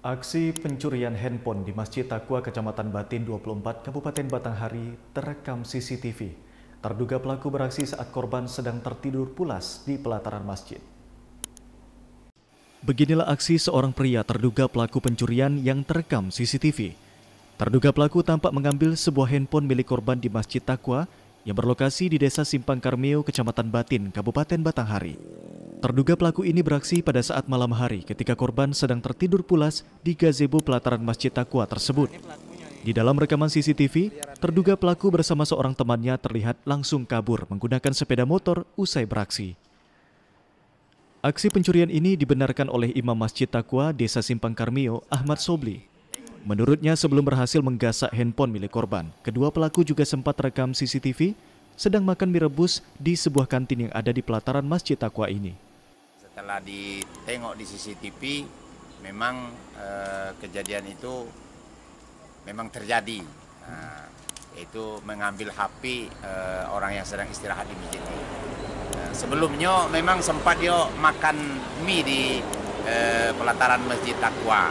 Aksi pencurian handphone di Masjid Takwa Kecamatan Batin 24 Kabupaten Batanghari terekam CCTV. Terduga pelaku beraksi saat korban sedang tertidur pulas di pelataran masjid. Beginilah aksi seorang pria terduga pelaku pencurian yang terekam CCTV. Terduga pelaku tampak mengambil sebuah handphone milik korban di Masjid Takwa yang berlokasi di Desa Simpang Karmio, Kecamatan Batin, Kabupaten Batanghari. Terduga pelaku ini beraksi pada saat malam hari ketika korban sedang tertidur pulas di gazebo pelataran Masjid Takwa tersebut. Di dalam rekaman CCTV, terduga pelaku bersama seorang temannya terlihat langsung kabur menggunakan sepeda motor usai beraksi. Aksi pencurian ini dibenarkan oleh Imam Masjid Takwa Desa Simpang Karmio, Ahmad Sobli. Menurutnya sebelum berhasil menggasak handphone milik korban, kedua pelaku juga sempat rekam CCTV sedang makan mie rebus di sebuah kantin yang ada di pelataran Masjid Takwa ini. Setelah ditengok di CCTV, memang eh, kejadian itu memang terjadi. Nah, itu mengambil HP eh, orang yang sedang istirahat di masjid. Nah, sebelumnya memang sempat dia makan mie di eh, pelataran Masjid Takwa.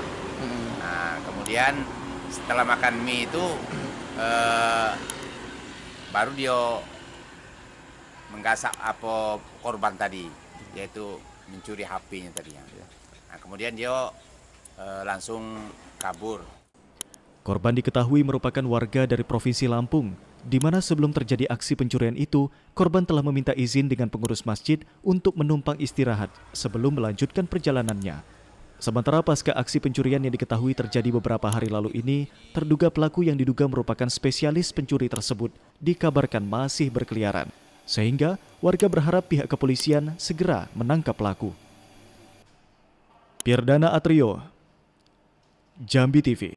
Nah, kemudian setelah makan mie itu eh, baru dia menggasak apa korban tadi yaitu mencuri HP-nya tadi. Ya. Iya. Nah, kemudian dia e, langsung kabur. Korban diketahui merupakan warga dari Provinsi Lampung, di mana sebelum terjadi aksi pencurian itu, korban telah meminta izin dengan pengurus masjid untuk menumpang istirahat sebelum melanjutkan perjalanannya. Sementara pasca aksi pencurian yang diketahui terjadi beberapa hari lalu ini, terduga pelaku yang diduga merupakan spesialis pencuri tersebut dikabarkan masih berkeliaran. Sehingga warga berharap pihak kepolisian segera menangkap pelaku. Pirdana Atrio, Jambi TV